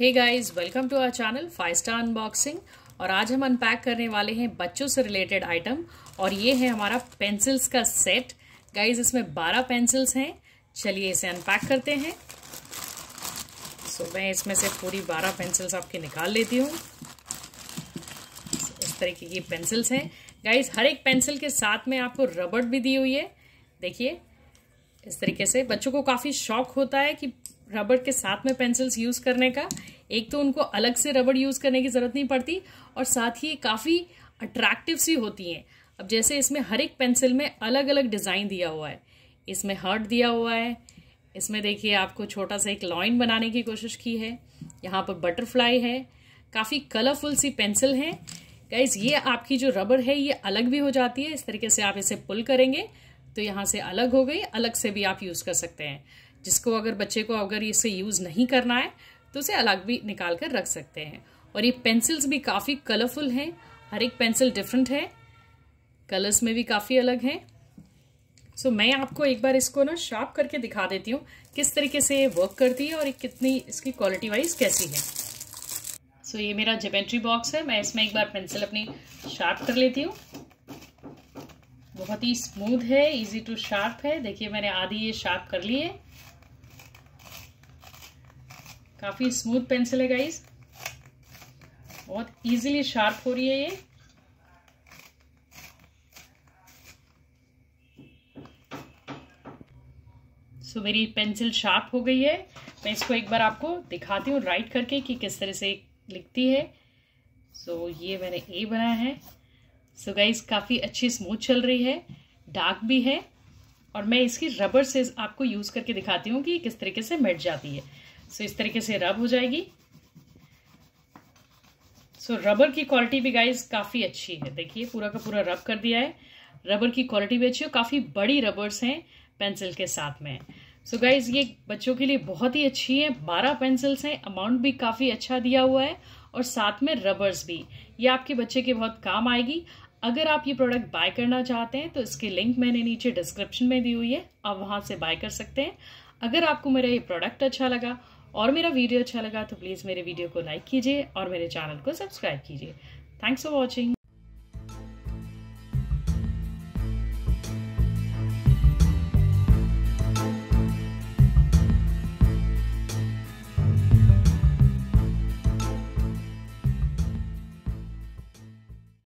hey guys welcome to our channel five star unboxing और आज हम अनपैक करने वाले हैं बच्चों से रिलेटेड आइटम और ये है हमारा पेंसिल्स का सेट गाइस इसमें 12 पेंसिल्स हैं चलिए इसे अनपैक करते हैं सो मैं इसमें से पूरी 12 पेंसिल्स आपके निकाल लेती हूँ इस तरीके की पेंसिल्स हैं गाइस हर एक पेंसिल के साथ में आपको रबड़ भी दी हुई है देखिए इस तरीके से बच्चों को काफ़ी शौक होता है कि रबड़ के साथ में पेंसिल्स यूज़ करने का एक तो उनको अलग से रबड़ यूज़ करने की ज़रूरत नहीं पड़ती और साथ ही ये काफ़ी अट्रैक्टिव सी होती हैं अब जैसे इसमें हर एक पेंसिल में अलग अलग डिज़ाइन दिया हुआ है इसमें हर्ट दिया हुआ है इसमें देखिए आपको छोटा सा एक लॉइन बनाने की कोशिश की है यहाँ पर बटरफ्लाई है काफ़ी कलरफुल सी पेंसिल है गाइज ये आपकी जो रबड़ है ये अलग भी हो जाती है इस तरीके से आप इसे पुल करेंगे तो यहाँ से अलग हो गई अलग से भी आप यूज़ कर सकते हैं जिसको अगर बच्चे को अगर इसे यूज़ नहीं करना है तो उसे अलग भी निकाल कर रख सकते हैं और ये पेंसिल्स भी काफ़ी कलरफुल हैं हर एक पेंसिल डिफरेंट है कलर्स में भी काफ़ी अलग हैं सो so, मैं आपको एक बार इसको ना शार्प करके दिखा देती हूँ किस तरीके से ये वर्क करती है और कितनी इसकी क्वालिटी वाइज कैसी है सो so, ये मेरा जेपेंट्री बॉक्स है मैं इसमें एक बार पेंसिल अपनी शार्प कर लेती हूँ बहुत ही स्मूथ है इजी टू शार्प है देखिए मैंने आधी ये शार्प कर ली है काफ़ी स्मूथ पेंसिल है गाइज बहुत इजीली शार्प हो रही है ये सो so, मेरी पेंसिल शार्प हो गई है मैं इसको एक बार आपको दिखाती हूँ राइट करके कि किस तरह से लिखती है सो so, ये मैंने ए बनाया है सो so, गाइज काफ़ी अच्छी स्मूथ चल रही है डार्क भी है और मैं इसकी रबर से आपको यूज़ करके दिखाती हूँ कि किस तरीके से मिट जाती है सो इस तरीके से रब हो जाएगी सो रबर की क्वालिटी भी गाइज काफ़ी अच्छी है देखिए पूरा का पूरा रब कर दिया है रबर की क्वालिटी भी अच्छी है काफ़ी बड़ी रबर्स हैं पेंसिल के साथ में सो so गाइज ये बच्चों के लिए बहुत ही अच्छी है बारह पेंसिल्स हैं अमाउंट भी काफ़ी अच्छा दिया हुआ है और साथ में रबर्स भी ये आपके बच्चे के बहुत काम आएगी अगर आप ये प्रोडक्ट बाय करना चाहते हैं तो इसके लिंक मैंने नीचे डिस्क्रिप्शन में दी हुई है आप वहां से बाय कर सकते हैं अगर आपको मेरा ये प्रोडक्ट अच्छा लगा और मेरा वीडियो अच्छा लगा तो प्लीज़ मेरे वीडियो को लाइक कीजिए और मेरे चैनल को सब्सक्राइब कीजिए थैंक्स फॉर वॉचिंग